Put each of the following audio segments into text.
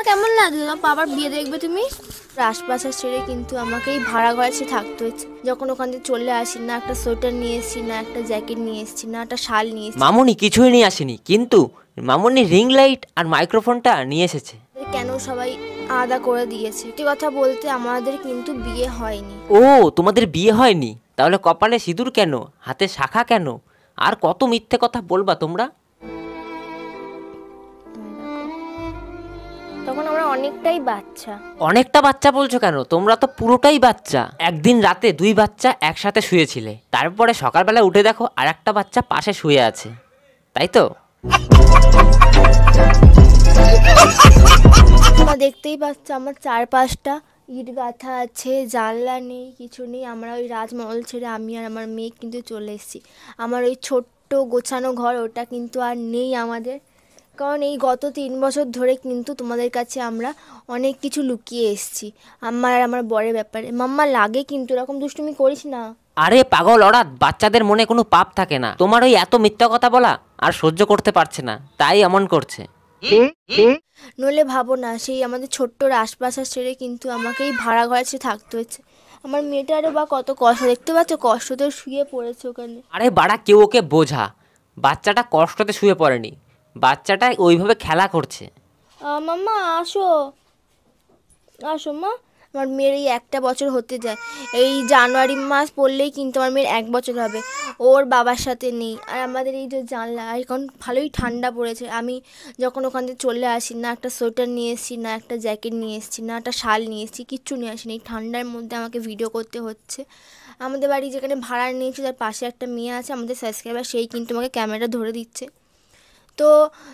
তোমার কেমন লাগলো বাবার বিয়ে দেখবে তুমি আশপাশে ছেড়ে কিন্তু আমাকে এই ভাড়া ঘরে থাকতে হয়েছে যখন ওখান থেকে চলে আসি না একটা সোয়েটার নিয়ে এসছি না একটা জ্যাকেট নিয়ে এসছি না একটা শাল নিয়ে এসছি মামুনি কিছুই নিয়ে আসেনি কিন্তু মামুনি রিং লাইট আর মাইক্রোফোনটা নিয়ে এসেছে কেন সবাই আলাদা করে দিয়েছে কি কথা বলতে আমাদের কিন্তু বিয়ে হয়নি ও তোমাদের বিয়ে হয়নি তাহলে কপালে সিঁদুর কেন হাতে শাখা কেন আর কত মিথ্যে কথা বলবা তোমরা অনেকটাই বাচ্চা অনেকটা বাচ্চা বলছো কেন তোমরা তো পুরোটাই বাচ্চা একদিন রাতে দুই বাচ্চা একসাথে শুয়েছিলে তারপরে সকালবেলা উঠে দেখো আর একটা বাচ্চা পাশে শুয়ে আছে তাই তো দেখতেই পাচ্ছ আমার চারপাশটা ইট গাঁথা আছে জানলা নেই কিছু নেই আমরা ওই রাজমহল ছেড়ে আমি আর আমার মেয়ে কিন্তু চলে এসেছি আমার ওই ছোট্ট গোছানো ঘর ওটা কিন্তু আর নেই আমাদের কারণ এই গত তিন বছর ধরে কিন্তু তোমাদের কাছে আমরা অনেক কিছু লুকিয়ে এসেছি আমার আর আমার বরের ব্যাপারে মাম্মা লাগে কিন্তু এরকম দুষ্টুমি করিস না আরে পাগল অরাৎ বাচ্চাদের মনে কোনো পাপ থাকে না তোমার ওই এত মিথ্যা কথা বলা আর সহ্য করতে পারছে না তাই এমন করছে নলে ভাবো না সেই আমাদের ছোট্ট আশপাশা ছেড়ে কিন্তু আমাকে এই ভাড়া ঘরে সে থাকতে হয়েছে আমার মেয়েটারও বা কত কষ্ট দেখতে পাচ্ছ কষ্টতে শুয়ে পড়েছে ওখানে আরে বাড়া কেউ ওকে বোঝা বাচ্চাটা কষ্টতে শুয়ে পড়েনি বাচ্চাটা ওইভাবে খেলা করছে মাম্মা আসো আসো মা আমার মেয়ের এই একটা বছর হতে যায় এই জানুয়ারি মাস পড়লেই কিন্তু আমার মেয়ের এক বছর হবে ওর বাবার সাথে নেই আর আমাদের এই যে জানলা এখন ভালোই ঠান্ডা পড়েছে আমি যখন ওখান থেকে চলে আসি না একটা সোয়েটার নিয়ে এসেছি না একটা জ্যাকেট নিয়ে এসেছি না একটা শাল নিয়ে এসেছি কিচ্ছু নিয়ে আসিনি এই ঠান্ডার মধ্যে আমাকে ভিডিও করতে হচ্ছে আমাদের বাড়ি যেখানে ভাড়া নিয়েছি তার পাশে একটা মেয়ে আছে আমাদের সাবস্ক্রাইবার সেই কিন্তু আমাকে ক্যামেরা ধরে দিচ্ছে তো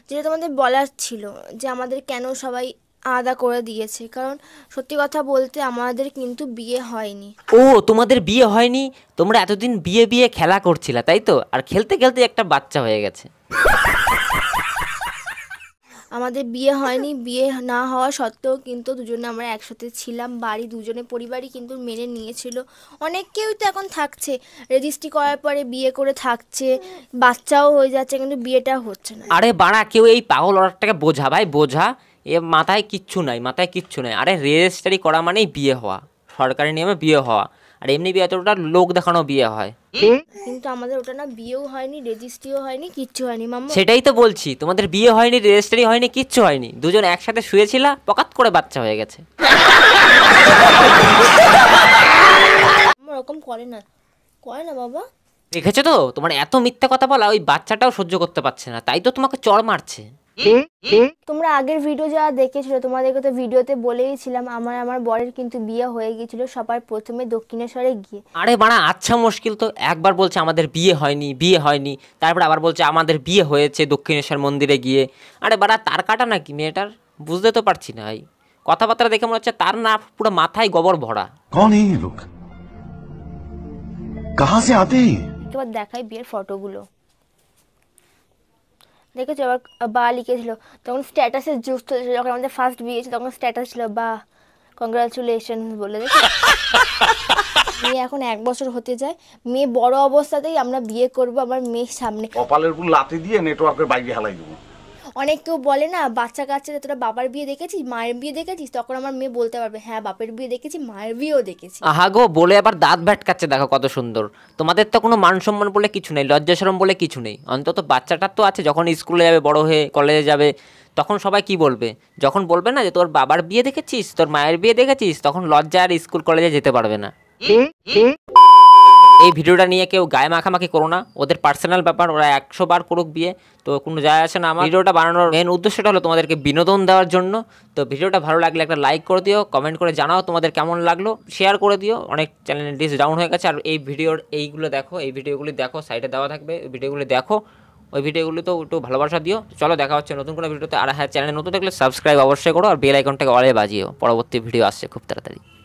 যেটা তোমাদের বলার ছিল যে আমাদের কেন সবাই আলাদা করে দিয়েছে কারণ সত্যি কথা বলতে আমাদের কিন্তু বিয়ে হয়নি ও তোমাদের বিয়ে হয়নি তোমরা এতদিন বিয়ে বিয়ে খেলা করছিলা তাই তো আর খেলতে খেলতে একটা বাচ্চা হয়ে গেছে আমাদের বিয়ে হয়নি বিয়ে না হওয়া সত্ত্বেও কিন্তু দুজনে আমরা একসাথে ছিলাম বাড়ি দুজনে পরিবারই কিন্তু মেনে নিয়েছিল কেউ তো এখন থাকছে রেজিস্ট্রি করার পরে বিয়ে করে থাকছে বাচ্চাও হয়ে যাচ্ছে কিন্তু বিয়েটা হচ্ছে না আরে বাড়া কেউ এই পাগল অর্ডারটাকে বোঝা ভাই বোঝা এ মাথায় কিচ্ছু নাই মাথায় কিচ্ছু নাই আরে রেজিস্ট্রি করা মানেই বিয়ে হওয়া সরকারি নিয়মে বিয়ে হওয়া আর এমনি বিয়ে তো ওটা লোক দেখানো বিয়ে হয় কিন্তু আমাদের ওটা না বিয়েও হয়নি রেজিস্ট্রিও হয়নি কিচ্ছু হয়নি মাম্মা সেটাই তো বলছি তোমাদের বিয়ে হয়নি রেজিস্ট্রি হয়নি কিচ্ছু হয়নি দুজন একসাথে শুয়েছিলা পকাত করে বাচ্চা হয়ে গেছে ওরকম করে না করে না বাবা দেখেছো তো তোমার এত মিথ্যা কথা বলা ওই বাচ্চাটাও সহ্য করতে পারছে না তাই তো তোমাকে চড় মারছে তোমরা আগের ভিডিও যারা দেখেছিল তোমাদেরকে তো ভিডিওতে বলেইছিলাম আমার আমার বরের কিন্তু বিয়ে হয়ে গিয়েছিল সবার প্রথমে দক্ষিণেশ্বরে গিয়ে আরে বাড়া আচ্ছা মুশকিল তো একবার বলছে আমাদের বিয়ে হয়নি বিয়ে হয়নি তারপর আবার বলছে আমাদের বিয়ে হয়েছে দক্ষিণেশ্বর মন্দিরে গিয়ে আরে বাড়া তার কাটা নাকি মেয়েটার বুঝতে তো পারছি না ভাই কথাবার্তা দেখে মনে হচ্ছে তার না পুরো মাথায় গোবর ভরা কোন এই লোক কাহা সে আতে একবার দেখাই বিয়ের ফটোগুলো দেখেছো আবার বা লিখেছিল তখন স্ট্যাটাসে জুস চলেছিল যখন আমাদের ফার্স্ট বিয়ে ছিল তখন স্ট্যাটাস ছিল বা কংগ্রাচুলেশন বলে দেখো মেয়ে এখন এক বছর হতে যায় মেয়ে বড় অবস্থাতেই আমরা বিয়ে করব আমার মেয়ের সামনে কপালের লাতি দিয়ে নেটওয়ার্কের বাইরে হালাই দেবো অনেক কেউ বলে না বাচ্চা কাচ্চাদের তোরা বাবার বিয়ে দেখেছিস মায়ের বিয়ে দেখেছিস তখন আমার মেয়ে বলতে পারবে হ্যাঁ বাপের বিয়ে দেখেছি মায়ের বিয়েও দেখেছি আহা গো বলে আবার দাঁত ভ্যাটকাচ্ছে দেখো কত সুন্দর তোমাদের তো কোনো মান সম্মান বলে কিছু নেই লজ্জা শরম বলে কিছু নেই অন্তত বাচ্চাটার তো আছে যখন স্কুলে যাবে বড় হয়ে কলেজে যাবে তখন সবাই কি বলবে যখন বলবে না যে তোর বাবার বিয়ে দেখেছিস তোর মায়ের বিয়ে দেখেছিস তখন লজ্জা আর স্কুল কলেজে যেতে পারবে না এই ভিডিওটা নিয়ে কেউ গায়ে মাখামাখি করো না ওদের পার্সোনাল ব্যাপার ওরা একশো বার করুক বিয়ে তো কোনো যায় আসে না আমার ভিডিওটা বানানোর মেন উদ্দেশ্যটা হলো তোমাদেরকে বিনোদন দেওয়ার জন্য তো ভিডিওটা ভালো লাগলে একটা লাইক করে দিও কমেন্ট করে জানাও তোমাদের কেমন লাগলো শেয়ার করে দিও অনেক চ্যানেল ডিস ডাউন হয়ে গেছে আর এই ভিডিওর এইগুলো দেখো এই ভিডিওগুলি দেখো সাইডে দেওয়া থাকবে ভিডিওগুলি দেখো ওই ভিডিওগুলি তো একটু ভালোবাসা দিও চলো দেখা হচ্ছে নতুন কোনো ভিডিওতে আর হ্যাঁ চ্যানেল নতুন দেখলে সাবস্ক্রাইব অবশ্যই করো আর বেল আইকনটাকে অলে বাজিও পরবর্তী ভিডিও আসছে খুব তাড়াতাড়ি